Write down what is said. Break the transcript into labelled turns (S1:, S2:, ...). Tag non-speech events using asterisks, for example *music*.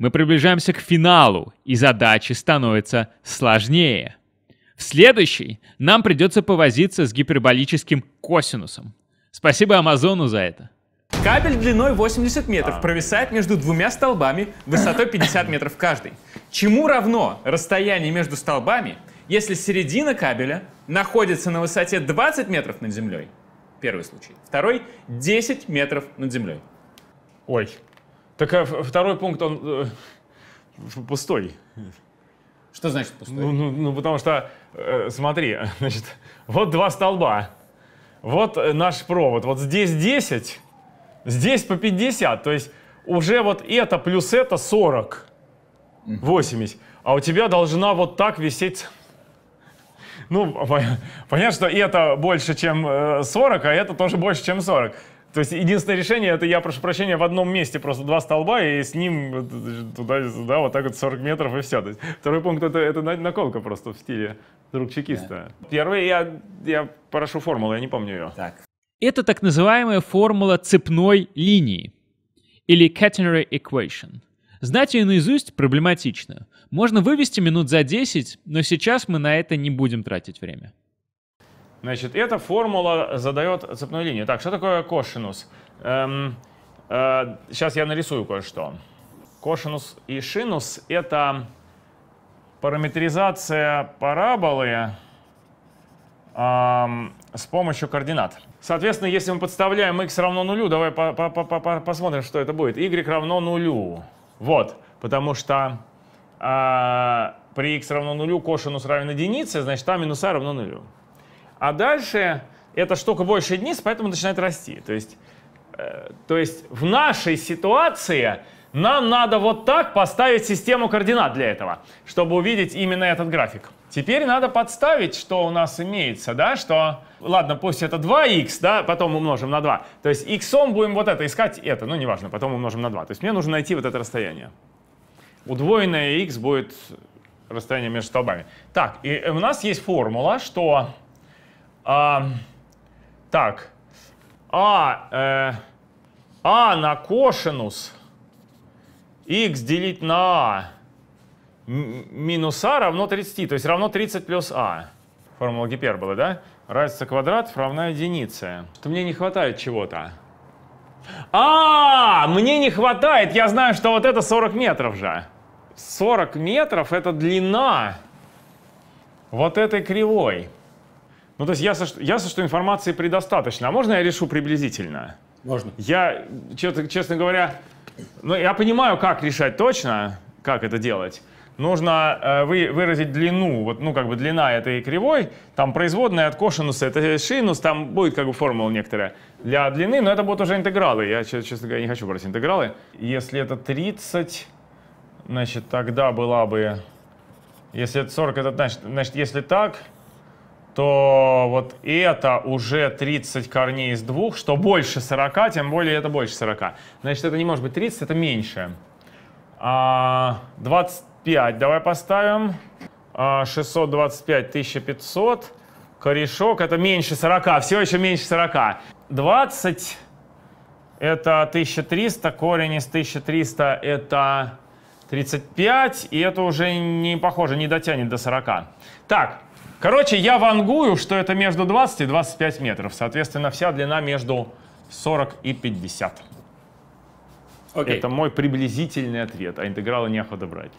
S1: мы приближаемся к финалу, и задачи становятся сложнее. В следующей нам придется повозиться с гиперболическим косинусом. Спасибо Амазону за это. Кабель длиной 80 метров а. провисает между двумя столбами высотой 50 метров каждый. Чему равно расстояние между столбами, если середина кабеля находится на высоте 20 метров над землей? Первый случай. Второй
S2: — 10 метров над землей. Ой, так а второй пункт, он э, пустой. Что значит пустой? Ну, ну, ну потому что, э, смотри, *laughs* значит, вот два столба, вот э, наш провод, вот здесь 10, здесь по 50, то есть уже вот это плюс это 40, 80, а у тебя должна вот так висеть... Ну, *laughs* понятно, что это больше, чем 40, э, а это тоже больше, чем 40. То есть единственное решение, это я прошу прощения, в одном месте просто два столба, и с ним туда, туда вот так вот 40 метров и все. То есть, второй пункт это, это наколка просто в стиле друг чекиста. Да. Первый я, я прошу формулу, я не помню ее. Так.
S1: Это так называемая формула цепной линии или catenary equation. Знать ее наизусть проблематично. Можно вывести минут за 10, но сейчас мы на это не будем тратить время.
S2: Значит, эта формула задает цепную линию. Так, что такое кошинус? Эм, э, сейчас я нарисую кое-что. Кошинус и шинус — это параметризация параболы эм, с помощью координат. Соответственно, если мы подставляем x равно нулю, давай по -по -по -по посмотрим, что это будет. y равно нулю. Вот, потому что э, при x равно нулю кошинус равен единице, значит, там минус а равно нулю. А дальше эта штука больше единиц, поэтому начинает расти. То есть, э, то есть в нашей ситуации нам надо вот так поставить систему координат для этого, чтобы увидеть именно этот график. Теперь надо подставить, что у нас имеется, да, что, ладно, пусть это 2х, да, потом умножим на 2. То есть x будем вот это искать, это, ну, неважно, потом умножим на 2. То есть мне нужно найти вот это расстояние. Удвоенное х будет расстояние между столбами. Так, и у нас есть формула, что а, так. А, э, а на кошинус x делить на а минус а равно 30, то есть равно 30 плюс а. Формула гиперболы, да? Разница квадрат равна единице. Что мне не хватает чего-то. А, мне не хватает, я знаю, что вот это 40 метров же. 40 метров — это длина вот этой кривой. Ну, то есть ясно, что, ясно, что информации предостаточно. А можно я решу приблизительно? Можно. Я, честно говоря, ну, я понимаю, как решать точно, как это делать. Нужно э, вы, выразить длину, вот, ну, как бы длина этой кривой, там производная от кошинуса, это шинус, там будет как бы формула некоторая для длины, но это будут уже интегралы, я, честно говоря, не хочу брать интегралы. Если это 30, значит, тогда была бы, если это 40, это значит, значит если так, то вот это уже 30 корней из двух, что больше 40, тем более это больше 40. Значит, это не может быть 30, это меньше. 25 а, давай поставим. 625, а, 1500. Корешок это меньше 40, все еще меньше 40. 20 это 1300, корень из 1300 это 35, и это уже не похоже, не дотянет до 40. Так, Короче, я вангую, что это между 20 и 25 метров. Соответственно, вся длина между 40 и 50. Okay. Это мой приблизительный ответ, а интегралы неохота брать.